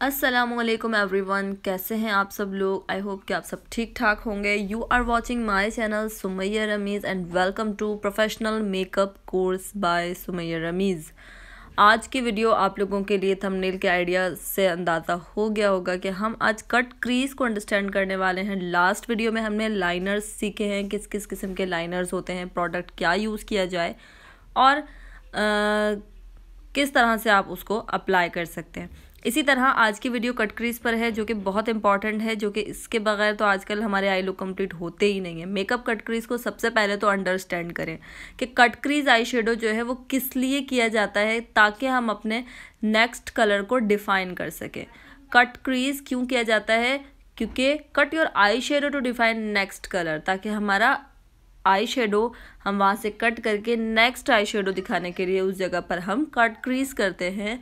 Aslam everyone कैसे हैं आप सब लोग आई होप कि आप सब ठीक ठाक होंगे you are watching my channel Sumaiya Ramiz and welcome to professional makeup course by Sumaiya Ramiz आज की वीडियो आप लोगों के लिए थंबनेल के आइडिया से अंदाज़ा हो गया होगा कि हम आज कट क्रीज़ को अंडरस्टैंड करने वाले हैं लास्ट वीडियो में हमने लाइनर्स सीखे हैं किस किस किस्म के लाइनर्स होते हैं प्रोडक्ट क्या यूज़ किया जाए और आ, किस तरह से आप उसको अप्लाई कर सकते हैं इसी तरह आज की वीडियो कट क्रीज पर है जो कि बहुत इंपॉर्टेंट है जो कि इसके बगैर तो आजकल हमारे आई लुक कम्प्लीट होते ही नहीं है मेकअप कट क्रीज को सबसे पहले तो अंडरस्टैंड करें कि कट क्रीज आई जो है वो किस लिए किया जाता है ताकि हम अपने नेक्स्ट कलर को डिफाइन कर सकें कट क्रीज क्यों किया जाता है क्योंकि cut your eye shadow to define next colour ताकि हमारा आई शेडो हम वहाँ से कट करके नेक्स्ट आई शेडो दिखाने के लिए उस जगह पर हम कट क्रीज करते हैं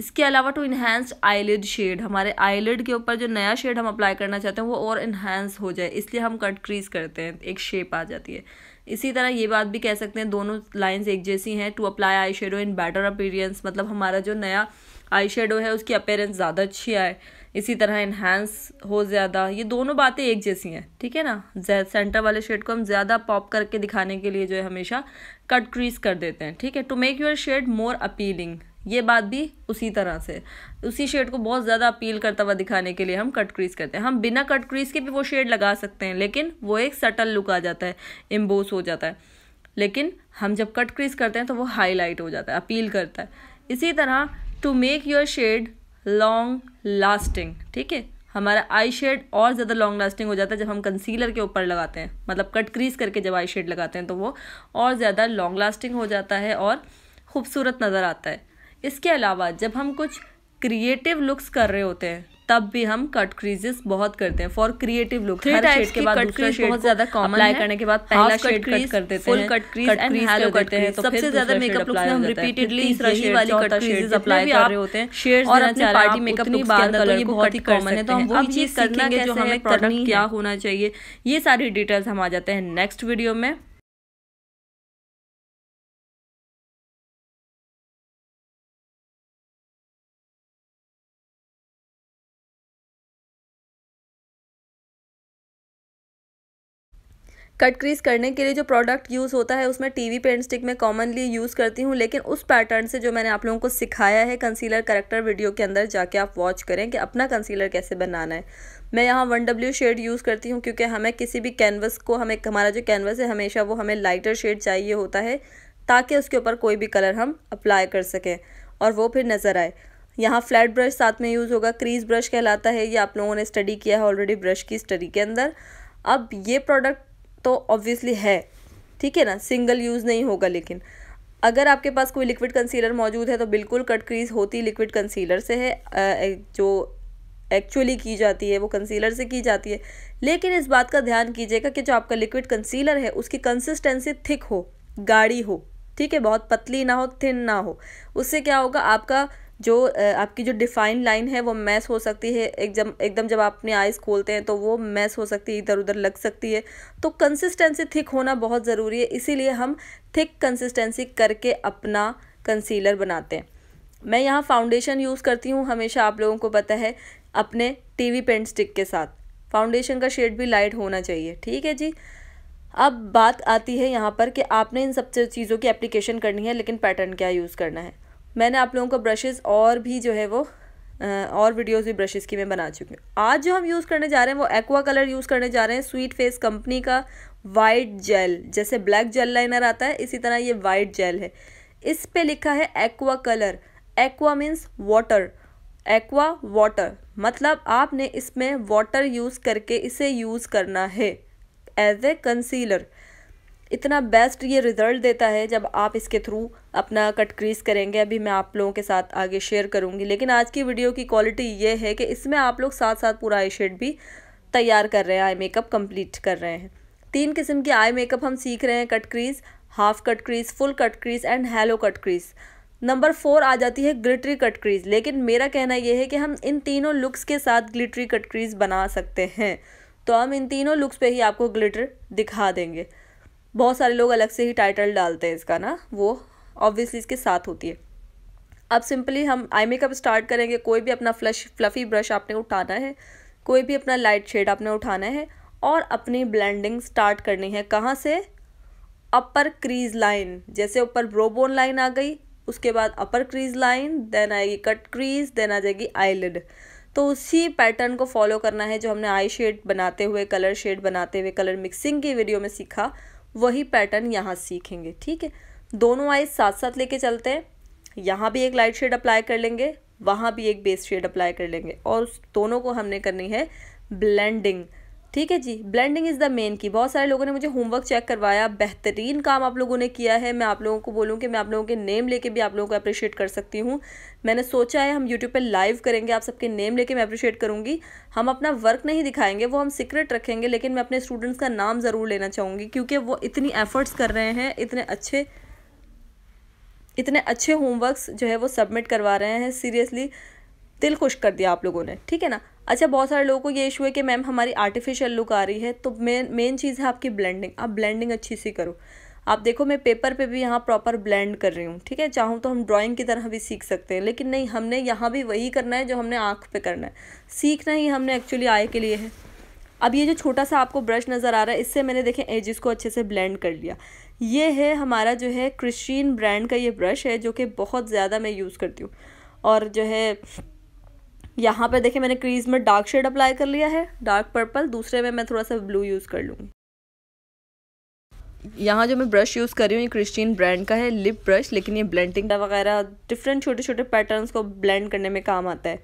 इसके अलावा टू इन्हेंस्ड आईलिड शेड हमारे आईलिड के ऊपर जो नया शेड हम अप्लाई करना चाहते हैं वो और इन्हेंस हो जाए इसलिए हम कट क्रीज करते हैं एक शेप आ जाती है इसी तरह ये बात भी कह सकते हैं दोनों लाइंस एक जैसी हैं to apply eye shadow in better appearance मतलब हमारा जो नया आई शेडो है उसकी अपेयरेंस ज़्यादा अच्छी आए इसी तरह इन्हेंस हो ज़्यादा ये दोनों बातें एक जैसी हैं ठीक है ना सेंटर वाले शेड को हम ज़्यादा पॉप करके दिखाने के लिए जो है हमेशा कट क्रीज कर देते हैं ठीक है to make your shade more appealing ये बात भी उसी तरह से उसी शेड को बहुत ज़्यादा अपील करता हुआ दिखाने के लिए हम कट क्रीज करते हैं हम बिना कट क्रीज के भी वो शेड लगा सकते हैं लेकिन वो एक सटल लुक आ जाता है एम्बोस हो जाता है लेकिन हम जब कट क्रीज करते हैं तो वो हाईलाइट हो जाता है अपील करता है इसी तरह to make your shade long lasting ठीक है हमारा आई शेड और ज़्यादा लॉन्ग लास्टिंग हो जाता है जब हम कंसीलर के ऊपर लगाते हैं मतलब कट क्रीज करके जब आई शेड लगाते हैं तो वो और ज़्यादा लॉन्ग लास्टिंग हो जाता है और खूबसूरत नज़र आता है इसके अलावा जब हम कुछ क्रिएटिव लुक्स कर रहे होते हैं तब भी हम कट क्रीजेस बहुत करते हैं फॉर क्रिएटिव लुक हर शेड के बाद दूसरा शेड बहुत ज्यादा कॉमन अप्लाई करने के बाद पहला शेड कट कर देते हैं full cut crease and halo करते हैं तो, तो सबसे ज्यादा मेकअप लुक्स में हम रिपीटेडली इस यही वाली कट क्रीजेस अप्लाई कर रहे होते हैं शेड्स और अपने पार्टी मेकअप लुक्स के अंदर ये बहुत ही कॉमन है तो हम वही चीज करना जो हमें प्रोडक्ट क्या होना चाहिए ये सारी डिटेल्स हम आ जाते हैं नेक्स्ट वीडियो में कट क्रीज करने के लिए जो प्रोडक्ट यूज़ होता है उसमें टीवी पेंट स्टिक में कॉमनली यूज़ करती हूँ लेकिन उस पैटर्न से जो मैंने आप लोगों को सिखाया है कंसीलर करेक्टर वीडियो के अंदर जाके आप वॉच करें कि अपना कंसीलर कैसे बनाना है मैं यहाँ वन डब्ल्यू शेड यूज़ करती हूँ क्योंकि हमें किसी भी कैनवस को हमें हमारा जो कैनवस है हमेशा वो हमें लाइटर शेड चाहिए होता है ताकि उसके ऊपर कोई भी कलर हम अप्लाई कर सकें और वो फिर नज़र आए यहाँ फ्लैट ब्रश साथ में यूज़ होगा क्रीज ब्रश कहलाता है ये आप लोगों ने स्टडी किया है ऑलरेडी ब्रश की स्टडी के अंदर अब ये प्रोडक्ट तो ऑब्वियसली है ठीक है ना सिंगल यूज़ नहीं होगा लेकिन अगर आपके पास कोई लिक्विड कंसीलर मौजूद है तो बिल्कुल कट क्रीज होती लिक्विड कंसीलर से है जो एक्चुअली की जाती है वो कंसीलर से की जाती है लेकिन इस बात का ध्यान कीजिएगा कि जो आपका लिक्विड कंसीलर है उसकी कंसिस्टेंसी थिक हो गाढ़ी हो ठीक है बहुत पतली ना हो थिन ना हो उससे क्या होगा आपका जो आपकी जो डिफाइन लाइन है वो मैस हो सकती है एकदम एकदम जब आप अपनी आइज़ खोलते हैं तो वो मैस हो सकती है इधर उधर लग सकती है तो कंसिस्टेंसी थिक होना बहुत ज़रूरी है इसीलिए हम थिक कंसिस्टेंसी करके अपना कंसीलर बनाते हैं मैं यहाँ फाउंडेशन यूज़ करती हूँ हमेशा आप लोगों को पता है अपने टीवी पेंट स्टिक के साथ फाउंडेशन का शेड भी लाइट होना चाहिए ठीक है जी अब बात आती है यहाँ पर कि आपने इन सब चीज़ों की एप्लीकेशन करनी है लेकिन पैटर्न क्या यूज़ करना है मैंने आप लोगों को ब्रशेज़ और भी जो है वो और वीडियोस भी ब्रशेज़ की मैं बना चुकी हूँ आज जो हम यूज़ करने जा रहे हैं वो एक्वा कलर यूज़ करने जा रहे हैं स्वीट फेस कंपनी का वाइट जेल जैसे ब्लैक जेल लाइनर आता है इसी तरह ये वाइट जेल है इस पर लिखा है aqua colour aqua means water aqua water मतलब आपने इसमें वाटर यूज़ करके इसे यूज़ करना है एज ए कंसीलर इतना बेस्ट ये रिज़ल्ट देता है जब आप इसके थ्रू अपना कट क्रीज करेंगे अभी मैं आप लोगों के साथ आगे शेयर करूँगी लेकिन आज की वीडियो की क्वालिटी ये है कि इसमें आप लोग साथ साथ पूरा आई शेड भी तैयार कर रहे हैं आई मेकअप कम्प्लीट कर रहे हैं तीन किस्म के आई मेकअप हम सीख रहे हैं cut crease half cut crease full cut crease and halo cut crease number four आ जाती है ग्लिटरी कट क्रीज़ लेकिन मेरा कहना यह है कि हम इन तीनों लुक्स के साथ ग्लिटरी कट क्रीज़ बना सकते हैं तो हम इन तीनों लुक्स पे ही आपको ग्लिटर दिखा देंगे बहुत सारे लोग अलग से ही टाइटल डालते हैं इसका ना वो ऑब्वियसली इसके साथ होती है अब सिंपली हम आई मेकअप स्टार्ट करेंगे कोई भी अपना फ्लश फ्लफ़ी ब्रश आपने उठाना है कोई भी अपना लाइट शेड आपने उठाना है और अपनी ब्लेंडिंग स्टार्ट करनी है कहाँ से अपर क्रीज लाइन जैसे ऊपर ब्रोबोन लाइन आ गई उसके बाद अपर क्रीज लाइन देन आएगी कट क्रीज देन आ जाएगी आईलिड तो उसी पैटर्न को फॉलो करना है जो हमने आई शेड बनाते हुए कलर शेड बनाते हुए कलर मिक्सिंग की वीडियो में सीखा वही पैटर्न यहाँ सीखेंगे ठीक है दोनों आइज साथ साथ लेके चलते हैं यहाँ भी एक लाइट शेड अप्लाई कर लेंगे वहाँ भी एक बेस शेड अप्लाई कर लेंगे और दोनों को हमने करनी है ब्लेंडिंग ठीक है जी ब्लेंडिंग इज़ द मेन की बहुत सारे लोगों ने मुझे होमवर्क चेक करवाया बेहतरीन काम आप लोगों ने किया है मैं आप लोगों को बोलूँ कि मैं आप लोगों के नेम लेके भी आप लोगों को अप्रिशिएट कर सकती हूँ मैंने सोचा है हम यूट्यूब पे लाइव करेंगे आप सबके नेम लेके मैं अप्रिशिएट करूँगी हम अपना वर्क नहीं दिखाएंगे वो हम सीक्रेट रखेंगे लेकिन मैं अपने स्टूडेंट्स का नाम ज़रूर लेना चाहूँगी क्योंकि वो इतनी एफ़र्ट्स कर रहे हैं इतने अच्छे इतने अच्छे होमवर्कस जो है वो सबमिट करवा रहे हैं सीरियसली दिल खुश कर दिया आप लोगों ने ठीक है ना अच्छा बहुत सारे लोगों को ये इशू है कि मैम हमारी आर्टिफिशियल लुक आ रही है तो मेन मेन चीज़ है आपकी ब्लेंडिंग आप ब्लेंडिंग अच्छी सी करो आप देखो मैं पेपर पे भी यहाँ प्रॉपर ब्लेंड कर रही हूँ ठीक है चाहूँ तो हम ड्राइंग की तरह भी सीख सकते हैं लेकिन नहीं हमने यहाँ भी वही करना है जो हमने आँख पे करना है सीखना ही हमने एक्चुअली आय के लिए है अब ये जो छोटा सा आपको ब्रश नज़र आ रहा है इससे मैंने देखें एजिस को अच्छे से ब्लेंड कर लिया ये है हमारा जो है क्रिश्चिन ब्रांड का ये ब्रश है जो कि बहुत ज़्यादा मैं यूज़ करती हूँ और जो है यहाँ पर देखिए मैंने क्रीज में डार्क शेड अप्लाई कर लिया है डार्क पर्पल दूसरे में मैं थोड़ा सा ब्लू यूज़ कर लूँगी यहाँ जो मैं ब्रश यूज़ कर रही हूँ ये क्रिस्टीन ब्रांड का है लिप ब्रश लेकिन ये ब्लेंडिंग वगैरह डिफरेंट छोटे छोटे पैटर्न्स को ब्लेंड करने में काम आता है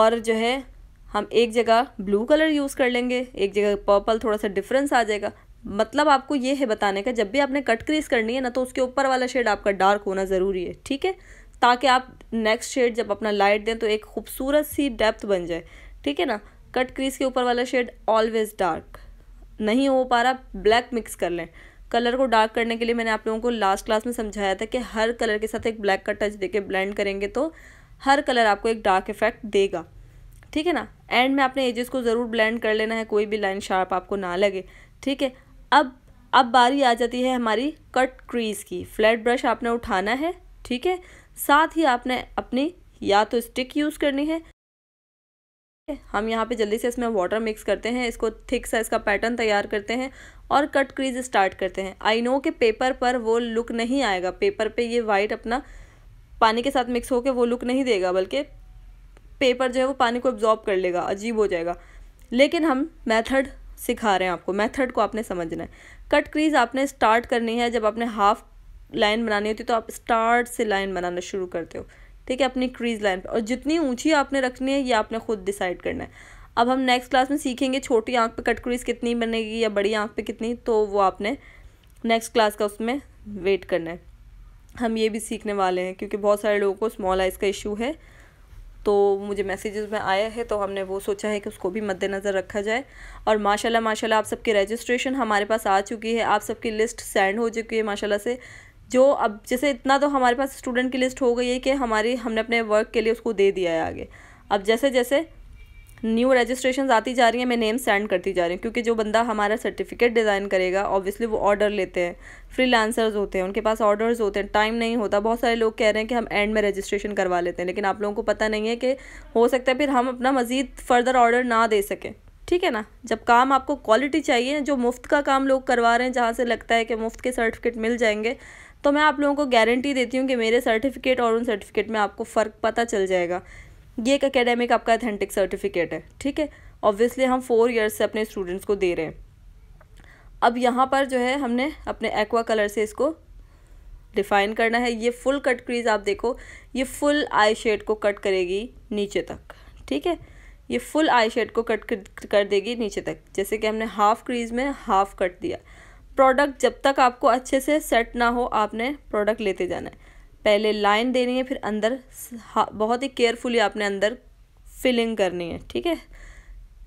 और जो है हम एक जगह ब्लू कलर यूज़ कर लेंगे एक जगह पर्पल थोड़ा सा डिफरेंस आ जाएगा मतलब आपको ये है बताने का जब भी आपने कट क्रीज करनी है ना तो उसके ऊपर वाला शेड आपका डार्क होना ज़रूरी है ठीक है ताकि आप नेक्स्ट शेड जब अपना लाइट दें तो एक खूबसूरत सी डेप्थ बन जाए ठीक है ना कट क्रीज के ऊपर वाला शेड ऑलवेज डार्क नहीं हो पा रहा ब्लैक मिक्स कर लें कलर को डार्क करने के लिए मैंने आप लोगों को लास्ट क्लास में समझाया था कि हर कलर के साथ एक ब्लैक का टच देके ब्लेंड करेंगे तो हर कलर आपको एक डार्क इफेक्ट देगा ठीक है ना एंड में आपने एजेस को ज़रूर ब्लेंड कर लेना है कोई भी लाइन शार्प आपको ना लगे ठीक है अब अब बारी आ जाती है हमारी कट क्रीज़ की फ्लैट ब्रश आपने उठाना है ठीक है साथ ही आपने अपनी या तो स्टिक यूज़ करनी है हम यहाँ पे जल्दी से इसमें वाटर मिक्स करते हैं इसको थिक सा इसका पैटर्न तैयार करते हैं और कट क्रीज स्टार्ट करते हैं आई नो के पेपर पर वो लुक नहीं आएगा पेपर पे ये वाइट अपना पानी के साथ मिक्स होकर वो लुक नहीं देगा बल्कि पेपर जो है वो पानी को एब्जॉर्ब कर लेगा अजीब हो जाएगा लेकिन हम मेथड सिखा रहे हैं आपको मेथड को आपने समझना है कट क्रीज आपने स्टार्ट करनी है जब आपने हाफ लाइन बनानी होती है तो आप स्टार्ट से लाइन बनाना शुरू करते हो ठीक है अपनी क्रीज लाइन पर और जितनी ऊंची आपने रखनी है ये आपने खुद डिसाइड करना है अब हम नेक्स्ट क्लास में सीखेंगे छोटी आँख पर कट क्रीज कितनी बनेगी या बड़ी आँख पर कितनी तो वो आपने नेक्स्ट क्लास का उसमें वेट करना है हम ये भी सीखने वाले हैं क्योंकि बहुत सारे लोगों को स्मॉल आइज़ का इशू है तो मुझे मैसेजेस में आया है तो हमने वो सोचा है कि उसको भी मद्देनज़र रखा जाए और माशाल्लाह माशाल्लाह आप सबकी रजिस्ट्रेशन हमारे पास आ चुकी है आप सबकी लिस्ट सेंड हो चुकी है माशाल्लाह से जो अब जैसे इतना तो हमारे पास स्टूडेंट की लिस्ट हो गई है कि हमारी हमने अपने वर्क के लिए उसको दे दिया है आगे अब जैसे जैसे न्यू रजिस्ट्रेशन आती जा रही हैं मैं नेम सेंड करती जा रही हूँ क्योंकि जो बंदा हमारा सर्टिफिकेट डिज़ाइन करेगा ऑब्वियसली वो ऑर्डर लेते हैं फ्री होते हैं उनके पास ऑर्डर्स होते हैं टाइम नहीं होता बहुत सारे लोग कह रहे हैं कि हम एंड में रजिस्ट्रेशन करवा लेते हैं लेकिन आप लोगों को पता नहीं है कि हो सकता है फिर हम अपना मज़ीद फर्दर ऑर्डर ना दे सकें ठीक है ना जब काम आपको क्वालिटी चाहिए जो मुफ्त का काम लोग करवा रहे हैं जहाँ से लगता है कि मुफ्त के सर्टिफिकेट मिल जाएंगे तो मैं आप लोगों को गारंटी देती हूँ कि मेरे सर्टिफिकेट और उन सर्टिफिकेट में आपको फ़र्क पता चल जाएगा ये एक अकेडेमिक आपका अथेंटिक सर्टिफिकेट है ठीक है ऑब्वियसली हम फोर ईयर्स से अपने स्टूडेंट्स को दे रहे हैं अब यहाँ पर जो है हमने अपने एक्वा कलर से इसको डिफ़ाइन करना है ये फुल कट क्रीज आप देखो ये फुल आई शेड को कट करेगी नीचे तक ठीक है ये फुल आई शेड को कट कर देगी नीचे तक जैसे कि हमने हाफ क्रीज में हाफ कट दिया प्रोडक्ट जब तक आपको अच्छे से सेट ना हो आपने प्रोडक्ट लेते जाना है पहले लाइन देनी है फिर अंदर बहुत ही केयरफुली आपने अंदर फिलिंग करनी है ठीक है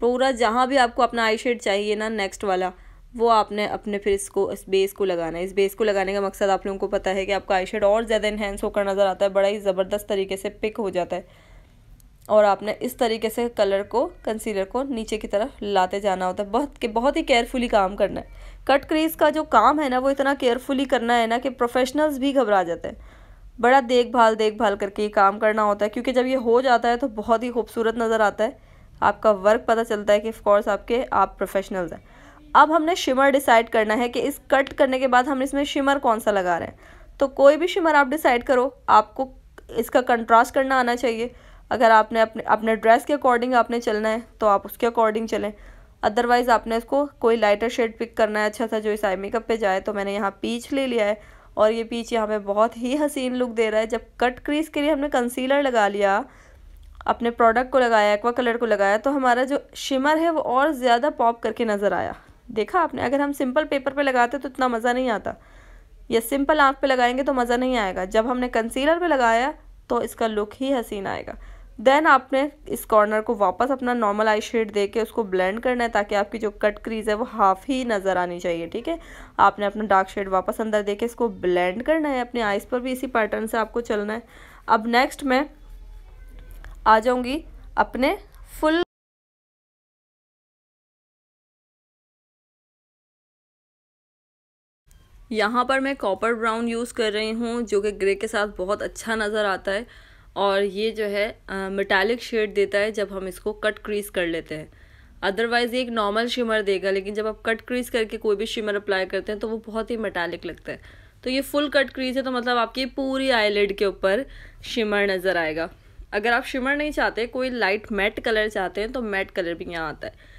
पूरा जहाँ भी आपको अपना आई शेड चाहिए ना नेक्स्ट वाला वो आपने अपने फिर इसको इस बेस को लगाना है इस बेस को लगाने का मकसद आप लोगों को पता है कि आपका आई शेड और ज़्यादा इन्हेंस होकर नज़र आता है बड़ा ही ज़बरदस्त तरीके से पिक हो जाता है और आपने इस तरीके से कलर को कंसीलर को नीचे की तरफ लाते जाना होता है बहुत के बहुत ही केयरफुली काम करना है कट क्रीज का जो काम है ना वो इतना केयरफुली करना है ना कि प्रोफेशनल्स भी घबरा जाते हैं बड़ा देखभाल देखभाल करके ये काम करना होता है क्योंकि जब ये हो जाता है तो बहुत ही खूबसूरत नज़र आता है आपका वर्क पता चलता है कि ऑफकोर्स आपके आप प्रोफेशनल्स हैं अब हमने शिमर डिसाइड करना है कि इस कट करने के बाद हम इसमें शिमर कौन सा लगा रहे हैं तो कोई भी शिमर आप डिसाइड करो आपको इसका कंट्रास्ट करना आना चाहिए अगर आपने अपने अपने ड्रेस के अकॉर्डिंग आपने चलना है तो आप उसके अकॉर्डिंग चलें अदरवाइज़ आपने इसको कोई लाइटर शेड पिक करना है अच्छा सा जो इस आई मेकअप पर जाए तो मैंने यहाँ पीच ले लिया है और ये पीच यहाँ पर बहुत ही हसीन लुक दे रहा है जब कट क्रीज के लिए हमने कंसीलर लगा लिया अपने प्रोडक्ट को लगाया एक्वा कलर को लगाया तो हमारा जो शिमर है वो और ज़्यादा पॉप करके नज़र आया देखा आपने अगर हम सिंपल पेपर पे लगाते तो इतना मज़ा नहीं आता या सिंपल आँख पे लगाएंगे तो मज़ा नहीं आएगा जब हमने कंसीलर पे लगाया तो इसका लुक ही हसीन आएगा देन आपने इस कॉर्नर को वापस अपना नॉर्मल आई शेड दे के उसको ब्लेंड करना है ताकि आपकी जो कट क्रीज़ है वो हाफ ही नज़र आनी चाहिए ठीक है आपने अपना डार्क शेड वापस अंदर दे के इसको ब्लेंड करना है अपने आइज़ पर भी इसी पैटर्न से आपको चलना है अब नेक्स्ट मैं आ जाऊँगी अपने फुल यहाँ पर मैं कॉपर ब्राउन यूज़ कर रही हूँ जो कि ग्रे के साथ बहुत अच्छा नज़र आता है और ये जो है मेटालिक शेड देता है जब हम इसको कट क्रीज कर लेते हैं अदरवाइज़ ये एक नॉर्मल शिमर देगा लेकिन जब आप कट क्रीज करके कोई भी शिमर अप्लाई करते हैं तो वो बहुत ही मेटालिक लगता है तो ये फुल कट क्रीज है तो मतलब आपकी पूरी आईलेड के ऊपर शिमर नज़र आएगा अगर आप शिमर नहीं चाहते कोई लाइट मैट कलर चाहते हैं तो मैट कलर भी यहाँ आता है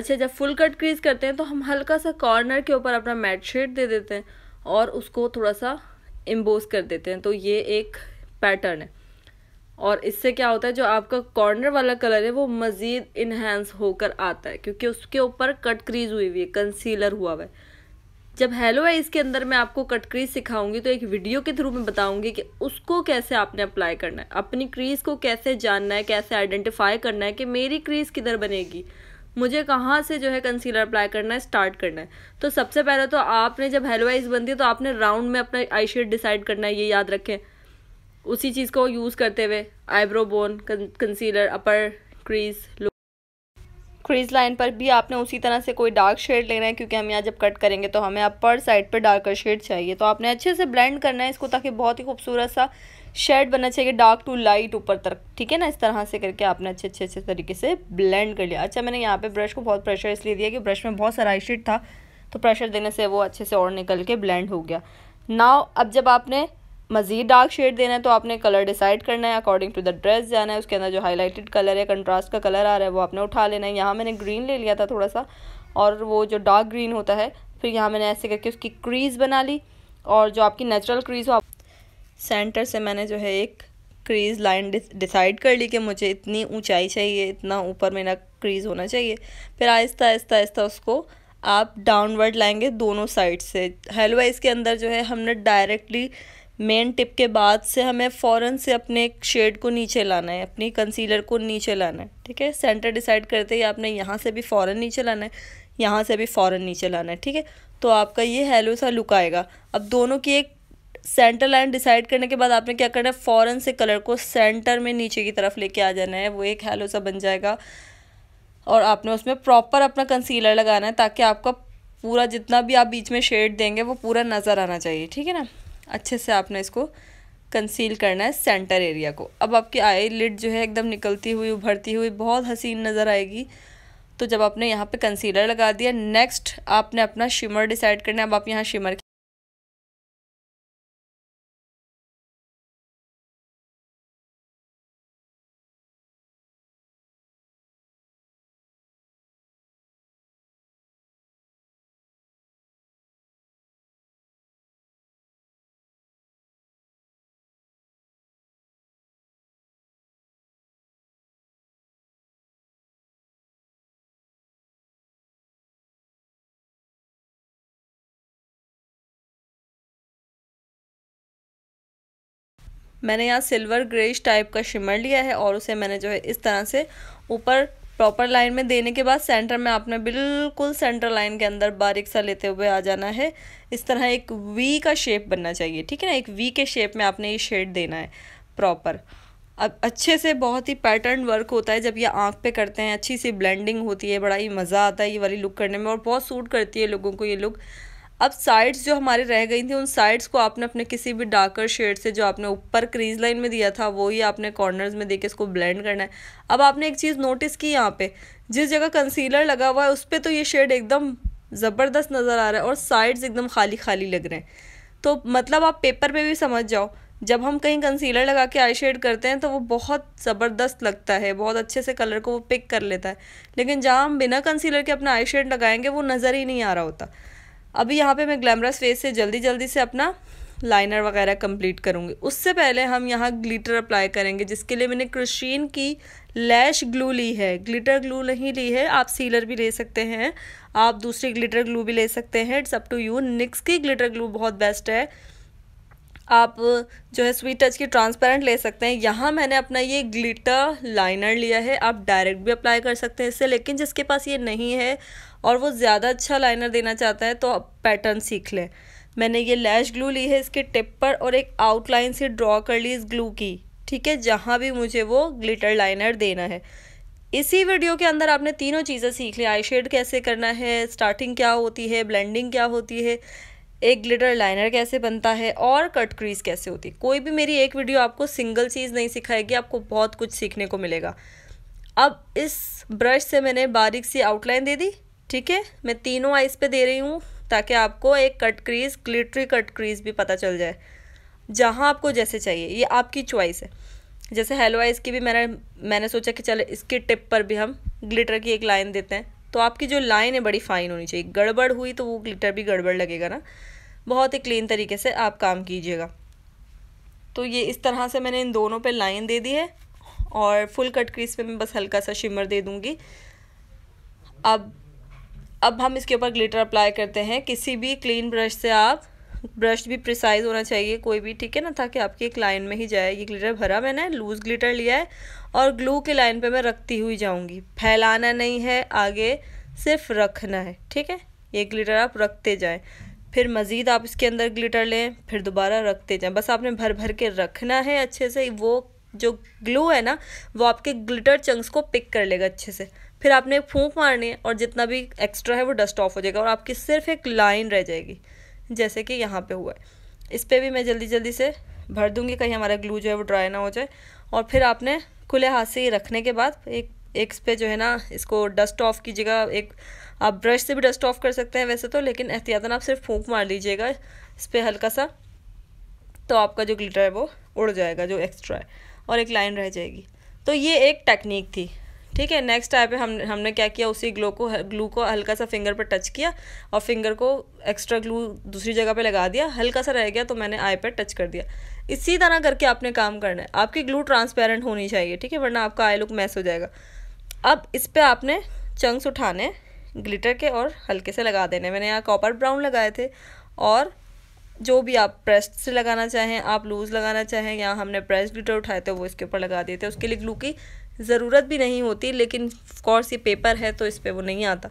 अच्छा जब फुल कट क्रीज करते हैं तो हम हल्का सा कॉर्नर के ऊपर अपना मैट शेड दे देते हैं और उसको थोड़ा सा एम्बोस कर देते हैं तो ये एक पैटर्न है और इससे क्या होता है जो आपका कॉर्नर वाला कलर है वो मज़ीद इन्हेंस होकर आता है क्योंकि उसके ऊपर कट क्रीज हुई हुई है कंसीलर हुआ हुआ है जब हेलो है इसके अंदर मैं आपको कट क्रीज सिखाऊंगी तो एक वीडियो के थ्रू मैं बताऊंगी कि उसको कैसे आपने अप्लाई करना है अपनी क्रीज को कैसे जानना है कैसे आइडेंटिफाई करना है कि मेरी क्रीज किधर बनेगी मुझे कहाँ से जो है कंसीलर अप्लाई करना है स्टार्ट करना है तो सबसे पहले तो आपने जब हेलो आइज बनती है तो आपने राउंड में अपना आई शेड डिसाइड करना है ये याद रखें उसी चीज़ को यूज़ करते हुए eyebrow bone concealer upper crease low crease line पर भी आपने उसी तरह से कोई डार्क शेड लेना है क्योंकि हम यहाँ जब कट करेंगे तो हमें अपर साइड पर डार्कर शेड चाहिए तो आपने अच्छे से ब्लेंड करना है इसको ताकि बहुत ही खूबसूरत सा शेड बनना चाहिए डार्क टू लाइट ऊपर तक ठीक है ना इस तरह से करके आपने अच्छे अच्छे अच्छे तरीके से ब्लेंड कर लिया अच्छा मैंने यहाँ पर ब्रश को बहुत प्रेशर इसलिए दिया कि ब्रश में बहुत सारा शेड था तो प्रेशर देने से वो अच्छे से और निकल के ब्लेंड हो गया नाव अब जब आपने मज़ीद डार्क शेड देना है तो आपने कलर डिसाइड करना है अकॉर्डिंग टू द ड्रेस जाना है उसके अंदर जो हाईलाइटेड कलर है कंट्रास्ट का कलर आ रहा है वो आपने उठा लेना है यहाँ मैंने ग्रीन ले लिया था थोड़ा सा और वो जो डार्क ग्रीन होता है फिर यहाँ मैंने ऐसे करके उसकी क्रीज़ बना ली और जो आपकी नेचुरल क्रीज़ हो आप सेंटर से मैंने जो है एक क्रीज़ लाइन डिसाइड कर ली कि मुझे इतनी ऊंचाई चाहिए इतना ऊपर मेरा क्रीज़ होना चाहिए फिर आहिस्ता आहिस्ता आहिस्ता उसको आप डाउनवर्ड लाएंगे दोनों साइड से हेलवाइज के अंदर जो है हमने डायरेक्टली मेन टिप के बाद से हमें फ़ौरन से अपने शेड को नीचे लाना है अपनी कंसीलर को नीचे लाना है ठीक है सेंटर डिसाइड करते ही आपने यहाँ से भी फ़ौरन नीचे लाना है यहाँ से भी फ़ौरन नीचे लाना है ठीक है तो आपका ये हेलो सा लुक आएगा अब दोनों की एक सेंटर लाइन डिसाइड करने के बाद आपने क्या करना है फ़ौरन से कलर को सेंटर में नीचे की तरफ लेके आ जाना है वो एक हेलो सा बन जाएगा और आपने उसमें प्रॉपर अपना कंसीलर लगाना है ताकि आपका पूरा जितना भी आप बीच में शेड देंगे वो पूरा नज़र आना चाहिए ठीक है ना अच्छे से आपने इसको कंसील करना है सेंटर एरिया को अब आपकी आई लिड जो है एकदम निकलती हुई उभरती हुई बहुत हसीन नज़र आएगी तो जब आपने यहाँ पे कंसीलर लगा दिया नेक्स्ट आपने अपना शिमर डिसाइड करना है अब आप यहाँ शिमर मैंने यहाँ सिल्वर ग्रेस टाइप का शिमर लिया है और उसे मैंने जो है इस तरह से ऊपर प्रॉपर लाइन में देने के बाद सेंटर में आपने बिल्कुल सेंटर लाइन के अंदर बारीक सा लेते हुए आ जाना है इस तरह एक वी का शेप बनना चाहिए ठीक है ना एक वी के शेप में आपने ये शेड देना है प्रॉपर अब अच्छे से बहुत ही पैटर्न वर्क होता है जब ये आँख पे करते हैं अच्छी सी ब्लेंडिंग होती है बड़ा ही मज़ा आता है ये वाली लुक करने में और बहुत सूट करती है लोगों को ये लुक अब साइड्स जो हमारे रह गई थी उन साइड्स को आपने अपने किसी भी डार्कर शेड से जो आपने ऊपर क्रीज लाइन में दिया था वो ही आपने कॉर्नर्स में देके इसको ब्लेंड करना है अब आपने एक चीज़ नोटिस की यहाँ पे जिस जगह कंसीलर लगा हुआ है उस पर तो ये शेड एकदम ज़बरदस्त नज़र आ रहा है और साइड्स एकदम खाली खाली लग रहे हैं तो मतलब आप पेपर पे भी समझ जाओ जब हम कहीं कंसीलर लगा के आई शेड करते हैं तो वो बहुत ज़बरदस्त लगता है बहुत अच्छे से कलर को वो पिक कर लेता है लेकिन जहाँ हम बिना कंसीलर के अपना आई शेड लगाएंगे वो नज़र ही नहीं आ रहा होता अभी यहाँ पे मैं ग्लैमरस फेस से जल्दी जल्दी से अपना लाइनर वगैरह कंप्लीट करूँगी उससे पहले हम यहाँ ग्लिटर अप्लाई करेंगे जिसके लिए मैंने क्रिशीन की लैश ग्लू ली है ग्लिटर ग्लू नहीं ली है आप सीलर भी ले सकते हैं आप दूसरी ग्लिटर ग्लू भी ले सकते हैं it's up to you Nyx की ग्लिटर ग्लू बहुत बेस्ट है आप जो है स्वीट टच की ट्रांसपेरेंट ले सकते हैं यहाँ मैंने अपना ये ग्लिटर लाइनर लिया है आप डायरेक्ट भी अप्लाई कर सकते हैं इससे लेकिन जिसके पास ये नहीं है और वो ज़्यादा अच्छा लाइनर देना चाहता है तो आप पैटर्न सीख लें मैंने ये लैश ग्लू ली है इसके टिप पर और एक आउटलाइन से ड्रॉ कर ली इस ग्लू की ठीक है जहाँ भी मुझे वो ग्लिटर लाइनर देना है इसी वीडियो के अंदर आपने तीनों चीज़ें सीख ली आई शेड कैसे करना है स्टार्टिंग क्या होती है ब्लेंडिंग क्या होती है एक ग्लिटर लाइनर कैसे बनता है और कट क्रीज कैसे होती है कोई भी मेरी एक वीडियो आपको सिंगल चीज़ नहीं सिखाएगी आपको बहुत कुछ सीखने को मिलेगा अब इस ब्रश से मैंने बारीक सी आउटलाइन दे दी ठीक है मैं तीनों आइज़ पे दे रही हूँ ताकि आपको एक cut crease glittery cut crease भी पता चल जाए जहाँ आपको जैसे चाहिए ये आपकी चॉइस है जैसे हेलो आइज़ की भी मैंने मैंने सोचा कि चलो इसके टिप पर भी हम ग्लिटर की एक लाइन देते हैं तो आपकी जो लाइन है बड़ी फाइन होनी चाहिए गड़बड़ हुई तो वो ग्लिटर भी गड़बड़ लगेगा ना बहुत ही क्लीन तरीके से आप काम कीजिएगा तो ये इस तरह से मैंने इन दोनों पे लाइन दे दी है और फुल कट क्रीज पे मैं बस हल्का सा शिमर दे दूँगी अब अब हम इसके ऊपर ग्लिटर अप्लाई करते हैं किसी भी क्लीन ब्रश से आप ब्रश भी प्रिसाइज होना चाहिए कोई भी ठीक है ना ताकि आपकी एक लाइन में ही जाए ये ग्लिटर भरा मैंने लूज़ ग्लिटर लिया है और ग्लू के लाइन पे मैं रखती हुई जाऊँगी फैलाना नहीं है आगे सिर्फ रखना है ठीक है ये ग्लिटर आप रखते जाएं फिर मज़ीद आप इसके अंदर ग्लिटर लें फिर दोबारा रखते जाएं बस आपने भर भर के रखना है अच्छे से वो जो ग्लू है ना वो आपके ग्लिटर चंक्स को पिक कर लेगा अच्छे से फिर आपने फूंक मारनी है और जितना भी एक्स्ट्रा है वो डस्ट ऑफ हो जाएगा और आपकी सिर्फ एक लाइन रह जाएगी जैसे कि यहाँ पे हुआ है इस पर भी मैं जल्दी जल्दी से भर दूँगी कहीं हमारा ग्लू जो है वो ड्राई ना हो जाए और फिर आपने खुले हाथ से ही रखने के बाद एक एक पे जो है ना इसको डस्ट ऑफ कीजिएगा एक आप ब्रश से भी डस्ट ऑफ कर सकते हैं वैसे तो लेकिन एहतियातन आप सिर्फ फूंक मार लीजिएगा इस पर हल्का सा तो आपका जो ग्लिटर है वो उड़ जाएगा जो एक्स्ट्रा है और एक लाइन रह जाएगी तो ये एक टेक्निक थी ठीक है नेक्स्ट टाइप पे हम हमने क्या किया उसी ग्लो को ग्लू को हल्का सा फिंगर पर टच किया और फिंगर को एक्स्ट्रा ग्लू दूसरी जगह पे लगा दिया हल्का सा रह गया तो मैंने आई पर टच कर दिया इसी तरह करके आपने काम करना है आपकी ग्लू ट्रांसपेरेंट होनी चाहिए ठीक है वरना आपका आई लुक मैस हो जाएगा अब इस पर आपने चंक्स उठाने ग्लिटर के और हल्के से लगा देने मैंने यहाँ कॉपर ब्राउन लगाए थे और जो भी आप प्रेस्ड से लगाना चाहें आप लूज़ लगाना चाहें या हमने प्रेस्ड ग्लिटर उठाए थे वो इसके ऊपर लगा दिए थे उसके लिए ग्लू की ज़रूरत भी नहीं होती लेकिन ऑफकोर्स ये पेपर है तो इस पर वो नहीं आता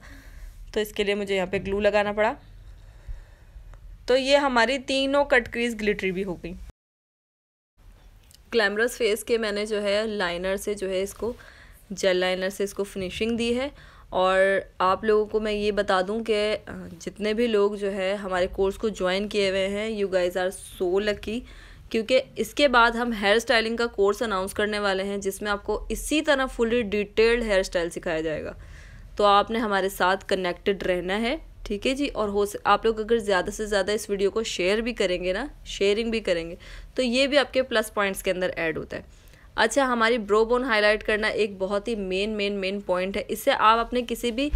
तो इसके लिए मुझे यहाँ पे ग्लू लगाना पड़ा तो ये हमारी तीनों कट क्रीज ग्लिटरी भी हो गई ग्लैमरस फेस के मैंने जो है लाइनर से जो है इसको जेल लाइनर से इसको फिनिशिंग दी है और आप लोगों को मैं ये बता दूं कि जितने भी लोग जो है हमारे कोर्स को ज्वाइन किए हुए हैं you guys are so lucky क्योंकि इसके बाद हम हेयर स्टाइलिंग का कोर्स अनाउंस करने वाले हैं जिसमें आपको इसी तरह फुली डिटेल्ड हेयर स्टाइल सिखाया जाएगा तो आपने हमारे साथ कनेक्टेड रहना है ठीक है जी और हो आप लोग अगर ज़्यादा से ज़्यादा इस वीडियो को शेयर भी करेंगे ना शेयरिंग भी करेंगे तो ये भी आपके प्लस पॉइंट्स के अंदर ऐड होता है अच्छा हमारी ब्रो बोन हाईलाइट करना एक बहुत ही मेन मेन मेन पॉइंट है इससे आप अपने किसी भी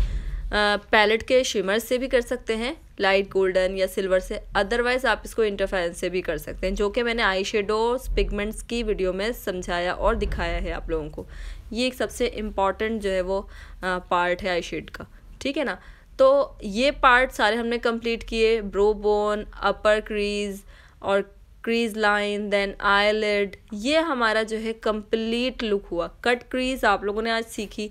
पैलेट के शिमर से भी कर सकते हैं लाइट गोल्डन या सिल्वर से अदरवाइज़ आप इसको इंटरफेरेंस से भी कर सकते हैं जो कि मैंने आई शेडोस पिगमेंट्स की वीडियो में समझाया और दिखाया है आप लोगों को ये एक सबसे इम्पॉर्टेंट जो है वो पार्ट है आई शेड का ठीक है ना तो ये पार्ट सारे हमने कंप्लीट किए ब्रो बोन अपर क्रीज और क्रीज लाइन देन आईलेड ये हमारा जो है कंप्लीट लुक हुआ कट क्रीज आप लोगों ने आज सीखी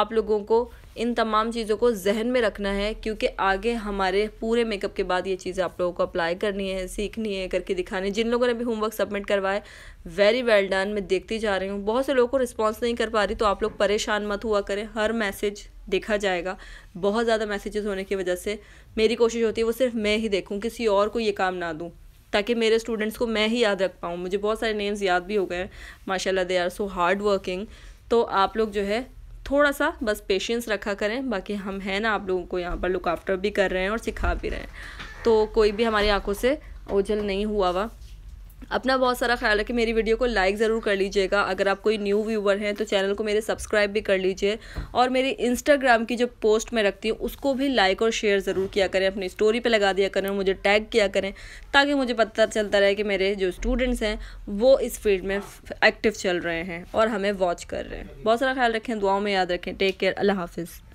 आप लोगों को इन तमाम चीज़ों को जहन में रखना है क्योंकि आगे हमारे पूरे मेकअप के बाद ये चीज़ें आप लोगों को अप्लाई करनी है सीखनी है करके दिखानी है जिन लोगों ने भी होमवर्क सबमिट करवाए वेरी वेल डन मैं देखती जा रही हूँ बहुत से लोगों को रिस्पॉन्स नहीं कर पा रही तो आप लोग परेशान मत हुआ करें हर मैसेज देखा जाएगा बहुत ज़्यादा मैसेजेस होने की वजह से मेरी कोशिश होती है वो सिर्फ मैं ही देखूँ किसी और को ये काम ना दूँ ताकि मेरे स्टूडेंट्स को मैं ही याद रख पाऊँ मुझे बहुत सारे नेम्स याद भी हो गए हैं माशाल्लाह they are so hard working तो आप लोग जो है थोड़ा सा बस पेशेंस रखा करें बाकी हम हैं ना आप लोगों को यहाँ पर लुक आफ्टर भी कर रहे हैं और सिखा भी रहे हैं तो कोई भी हमारी आंखों से ओझल नहीं हुआ हुआ अपना बहुत सारा ख्याल रखें मेरी वीडियो को लाइक ज़रूर कर लीजिएगा अगर आप कोई न्यू व्यूवर हैं तो चैनल को मेरे सब्सक्राइब भी कर लीजिए और मेरे इंस्टाग्राम की जो पोस्ट मैं रखती हूँ उसको भी लाइक और शेयर ज़रूर किया करें अपनी स्टोरी पे लगा दिया करें मुझे टैग किया करें ताकि मुझे पता चलता रहे कि मेरे जो स्टूडेंट्स हैं वो इस फील्ड में एक्टिव चल रहे हैं और हमें वॉच कर रहे हैं बहुत सारा ख्याल रखें दुआओं में याद रखें टेक केयर अल्लाह हाफिज़